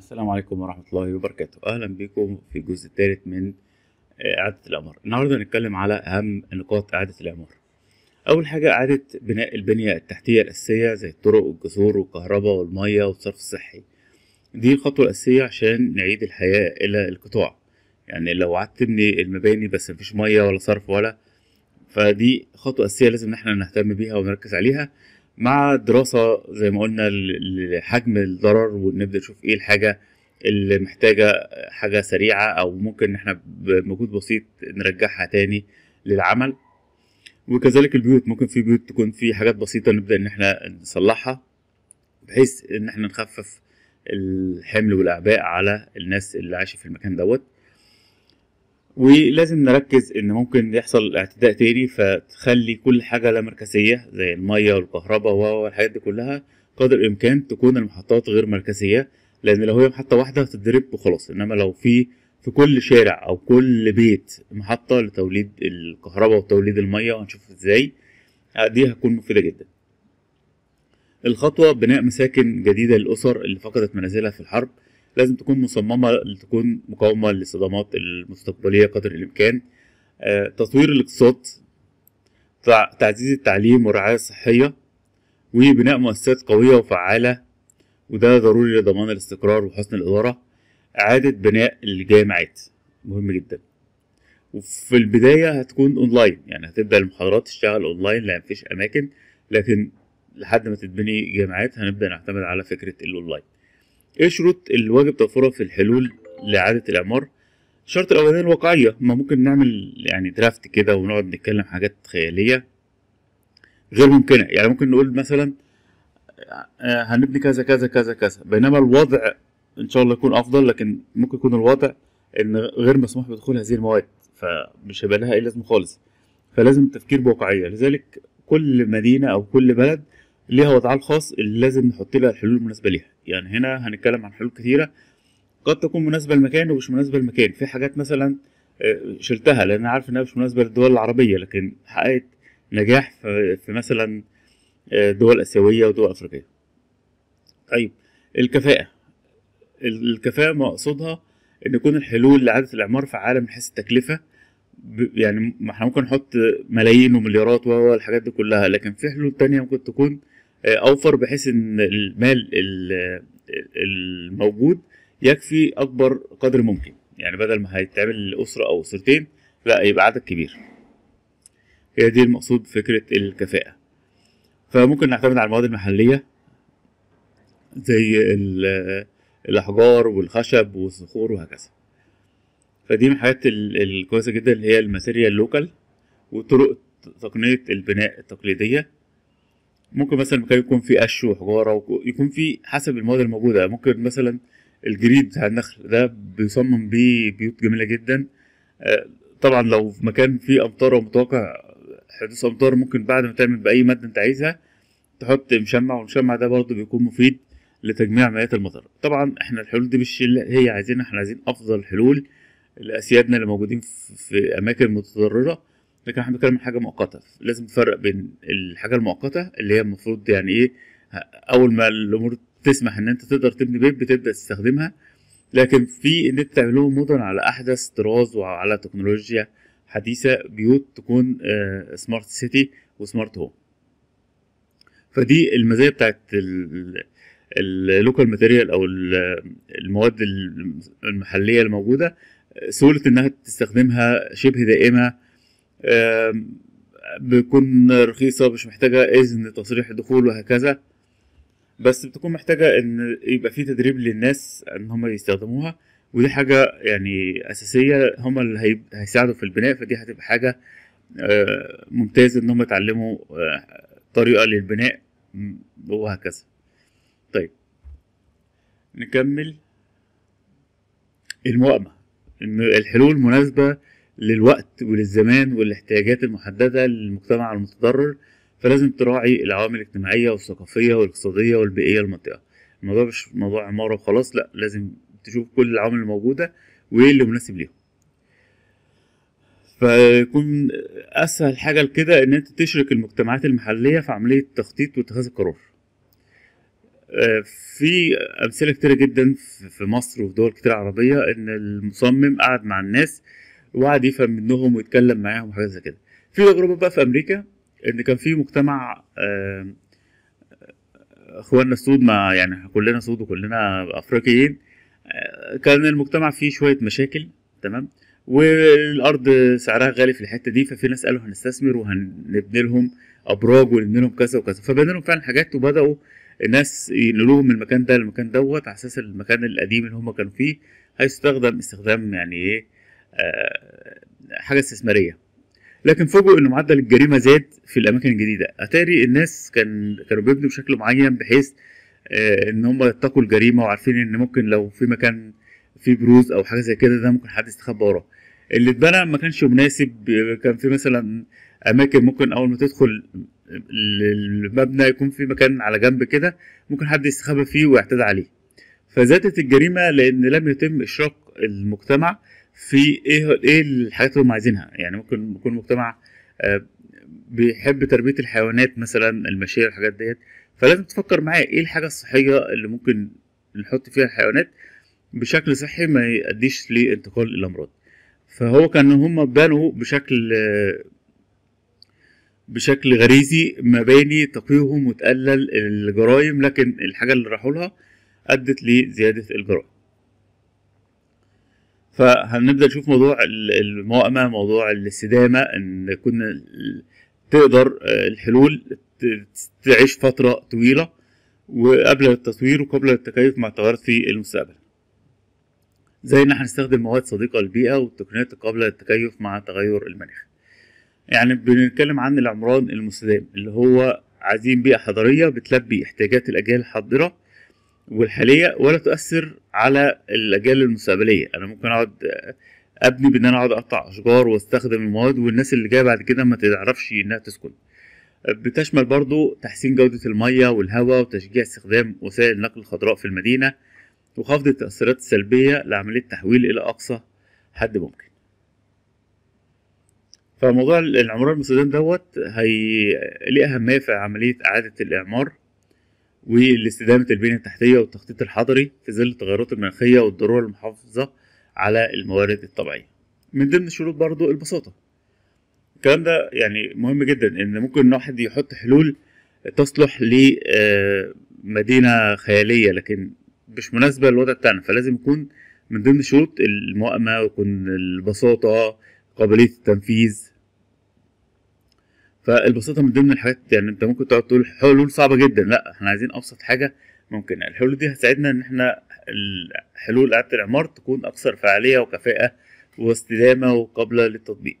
السلام عليكم ورحمة الله وبركاته أهلا بكم في الجزء الثالث من آه، إعادة الأمر النهاردة هنتكلم على أهم نقاط إعادة الأمر أول حاجة إعادة بناء البنية التحتية الأساسية زي الطرق والجسور والكهرباء والمية والصرف الصحي دي الخطوة الأساسية عشان نعيد الحياة إلى القطاع يعني لو قعدت تبني المباني بس مفيش مية ولا صرف ولا فدي خطوة أساسية لازم إن احنا نهتم بيها ونركز عليها مع دراسة زي ما قلنا لحجم الضرر ونبدأ نشوف ايه الحاجة اللي محتاجة حاجة سريعة او ممكن احنا بمجهود بسيط نرجعها تاني للعمل وكذلك البيوت ممكن في بيوت تكون في حاجات بسيطة نبدأ ان احنا نصلحها بحيث ان احنا نخفف الحمل والاعباء على الناس اللي عايشة في المكان دوت ولازم نركز ان ممكن يحصل اعتداء تاني فتخلي كل حاجة لا مركزية زي المية والكهرباء والحاجات دي كلها قدر الامكان تكون المحطات غير مركزية لان لو هي محطة واحدة هتتضرب وخلاص انما لو في في كل شارع او كل بيت محطة لتوليد الكهرباء وتوليد المية وهنشوف ازاي دي هتكون مفيدة جدا الخطوة بناء مساكن جديدة للأسر اللي فقدت منازلها في الحرب لازم تكون مصممة لتكون مقاومة للصدمات المستقبلية قدر الإمكان آه، تطوير الاقتصاد تعزيز التعليم والرعاية الصحية وبناء مؤسسات قوية وفعالة وده ضروري لضمان الاستقرار وحسن الإدارة إعادة بناء الجامعات مهم جدا وفي البداية هتكون أونلاين يعني هتبدأ المحاضرات تشتغل أونلاين لأن مفيش أماكن لكن لحد ما تتبني جامعات هنبدأ نعتمد على فكرة الأونلاين ايه شروط الواجب توفرها في الحلول لإعادة الإعمار الشرط الأولاني الواقعية ما ممكن نعمل يعني درافت كده ونقعد نتكلم حاجات خيالية غير ممكنة يعني ممكن نقول مثلا آه، هنبني كذا كذا كذا كذا بينما الوضع إن شاء الله يكون أفضل لكن ممكن يكون الوضع إن غير مسموح بدخول هذه المواد فمش هيبقى لها أي لازمة خالص فلازم التفكير بواقعية لذلك كل مدينة أو كل بلد ليها وضعها الخاص اللي لازم نحط لها الحلول المناسبة ليها يعني هنا هنتكلم عن حلول كثيره قد تكون مناسبه لمكان ومش مناسبه لمكان في حاجات مثلا آه، شلتها لان عارف انها مش مناسبه للدول العربيه لكن حققت نجاح في مثلا آه، دول اسيويه ودول افريقيه طيب الكفاءه الكفاءه مقصودها ان يكون الحلول لاعاده الاعمار فعاله من حيث التكلفه يعني ما احنا ممكن نحط ملايين ومليارات والحاجات دي كلها لكن في حلول تانية ممكن تكون آه، اوفر بحيث ان المال الموجود يكفي اكبر قدر ممكن يعني بدل ما هيتعمل اسره او اسرتين لا يبقى عدد كبير هي دي المقصود فكره الكفاءه فممكن نعتمد على المواد المحليه زي الاحجار والخشب والصخور وهكذا فدي من الحاجات الكويسه جدا اللي هي الماتيريال لوكال وطرق تقنيه البناء التقليديه ممكن مثلا يكون في قش وحجاره يكون في حسب المواد الموجوده ممكن مثلا الجريد بتاع النخل ده بيصمم بيه بيوت جميله جدا آه، طبعا لو في مكان فيه امطار ومتوقع حدوث امطار ممكن بعد ما تعمل باي ماده انت عايزها تحط مشمع والمشمع ده برضه بيكون مفيد لتجميع مياه المطر طبعا احنا الحلول دي مش اللي هي عايزينها احنا عايزين افضل حلول لاسيادنا اللي موجودين في اماكن متضرره لكن احنا بنتكلم عن حاجه مؤقته لازم نفرق بين الحاجه المؤقته اللي هي المفروض يعني ايه اول ما الامور تسمح ان انت تقدر تبني بيت بتبدا تستخدمها لكن في ان انت تعمل لهم مدن على احدث طراز وعلى تكنولوجيا حديثه بيوت تكون سمارت سيتي وسمارت هوم فدي المزايا بتاعت اللوكال ماتيريال او المواد المحليه الموجوده سهوله انها تستخدمها شبه دائمه بتكون رخيصة مش محتاجة إذن تصريح دخول وهكذا بس بتكون محتاجة إن يبقى في تدريب للناس إن هما يستخدموها ودي حاجة يعني أساسية هما اللي هيساعدوا في البناء فدي هتبقى حاجة آه، ممتازة إن هما يتعلموا آه، طريقة للبناء وهكذا طيب نكمل الموائمة إن الحلول المناسبة للوقت وللزمان والاحتياجات المحددة للمجتمع المتضرر فلازم تراعي العوامل الاجتماعية والثقافية والاقتصادية والبيئية للمنطقة الموضوع مش موضوع عمارة وخلاص لأ لازم تشوف كل العوامل الموجودة وإيه اللي مناسب ليهم فيكون أسهل حاجة لكده إن أنت تشرك المجتمعات المحلية في عملية تخطيط واتخاذ القرار آه، في أمثلة كتيرة جدا في مصر وفي دول كتير عربية إن المصمم قعد مع الناس وقعد يفهم منهم ويتكلم معاهم وحاجات زي كده في تجربه بقى في امريكا ان كان في مجتمع آه، اخواننا السود ما يعني كلنا سود وكلنا افريقيين آه، كان المجتمع فيه شويه مشاكل تمام والارض سعرها غالي في الحته دي ففي ناس قالوا هنستثمر وهنبني لهم ابراج ونبني لهم كذا وكذا فبنى لهم فعلا حاجات وبداوا الناس ينقلوهم من المكان ده للمكان دوت على اساس المكان القديم اللي هم كانوا فيه هيستخدم استخدام يعني ايه آه، حاجه استثماريه لكن فوجئوا ان معدل الجريمه زاد في الاماكن الجديده اتاري الناس كان كانوا بيبنوا بشكل معين بحيث آه، ان هم يتقوا الجريمه وعارفين ان ممكن لو في مكان فيه بروز او حاجه زي كده ده ممكن حد يستخبى وراه اللي اتبنى ما كانش مناسب كان في مثلا اماكن ممكن اول ما تدخل المبنى يكون في مكان على جنب كده ممكن حد يستخبى فيه ويعتدى عليه فزادت الجريمه لان لم يتم اشراق المجتمع في ايه ايه الحاجات اللي هم عايزينها يعني ممكن يكون مجتمع آه، بيحب تربيه الحيوانات مثلا المشاهير الحاجات ديت فلازم تفكر معايا ايه الحاجه الصحيه اللي ممكن نحط فيها الحيوانات بشكل صحي ما يؤديش لانتقال الامراض فهو كان هم بنوا بشكل آه، بشكل غريزي مباني تقيهم وتقلل الجرائم لكن الحاجه اللي راحوا لها ادت لزياده الجرائم فهنبدا نشوف موضوع الموائمه موضوع الاستدامه ان كنا تقدر آه، الحلول تعيش فتره طويله وقبل التطوير وقبل التكيف مع التغيرات في المستقبل زي ان احنا نستخدم مواد صديقه للبيئه والتقنيات القابله للتكيف مع تغير المناخ يعني بنتكلم عن العمران المستدام اللي هو عايزين بيئه حضريه بتلبي احتياجات الاجيال الحاضره والحاليه ولا تؤثر على الاجيال المستقبليه انا ممكن اقعد ابني بان انا اقعد اقطع اشجار واستخدم المواد والناس اللي جايه بعد كده ما تعرفش انها تسكن بتشمل برضو تحسين جودة المية والهواء وتشجيع استخدام وسائل النقل الخضراء في المدينة وخفض التأثيرات السلبية لعملية التحويل إلى أقصى حد ممكن فموضوع العمران المستدام دوت هي ليه أهمية في عملية إعادة الإعمار والاستدامة البنية التحتية والتخطيط الحضري في ظل التغيرات المناخية والضرورة المحافظة على الموارد الطبيعية من ضمن الشروط برضو البساطة الكلام ده يعني مهم جدا ان ممكن واحد يحط حلول تصلح لمدينة آه، خيالية لكن مش مناسبة للوضع بتاعنا فلازم يكون من ضمن شروط المؤامة ويكون البساطة قابلية التنفيذ فالبساطه من ضمن الحاجات يعني انت ممكن تقعد تقول حلول صعبه جدا لا احنا عايزين ابسط حاجه ممكن الحلول دي هتساعدنا ان احنا حلول اعاده الاعمار تكون اكثر فعاليه وكفاءه واستدامه وقابله للتطبيق